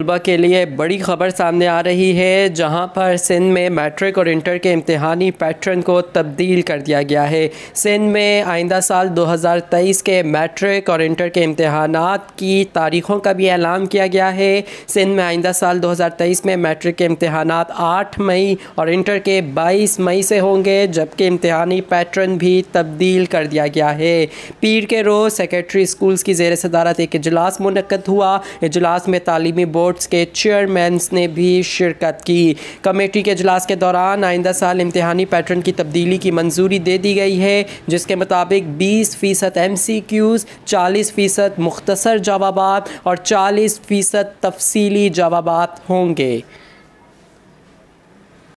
तलबा के लिए बड़ी खबर सामने आ रही है जहां पर सिंध में मैट्रिक और इंटर के इम्तहानी पैटर्न को तब्दील कर दिया गया है सिंध में आइंदा साल 2023 के मैट्रिक और इंटर के इम्तहान की तारीख़ों का भी ऐलान किया गया है सिंध में आइंदा साल 2023 में मैट्रिक के इम्तहान आठ मई और इंटर के बाईस मई से होंगे जबकि इम्तहानी पैटर्न भी तब्दील कर दिया गया है पीर के रोज़ सेक्रेटरी स्कूल की जेर सदारत एक इजलास मुनद हुआ इजलास में तालीमी बोर्ड बोर्ड्स के चेयरमैन ने भी शिरकत की कमेटी के अजलास के दौरान आइंदा साल इम्तहानी पैटर्न की तब्दीली की मंजूरी दे दी गई है जिसके मुताबिक बीस फ़ीसद एम सी क्यूज़ चालीस फ़ीसद मुख्तसर जवाब और चालीस फ़ीसद तफसीली जवाब होंगे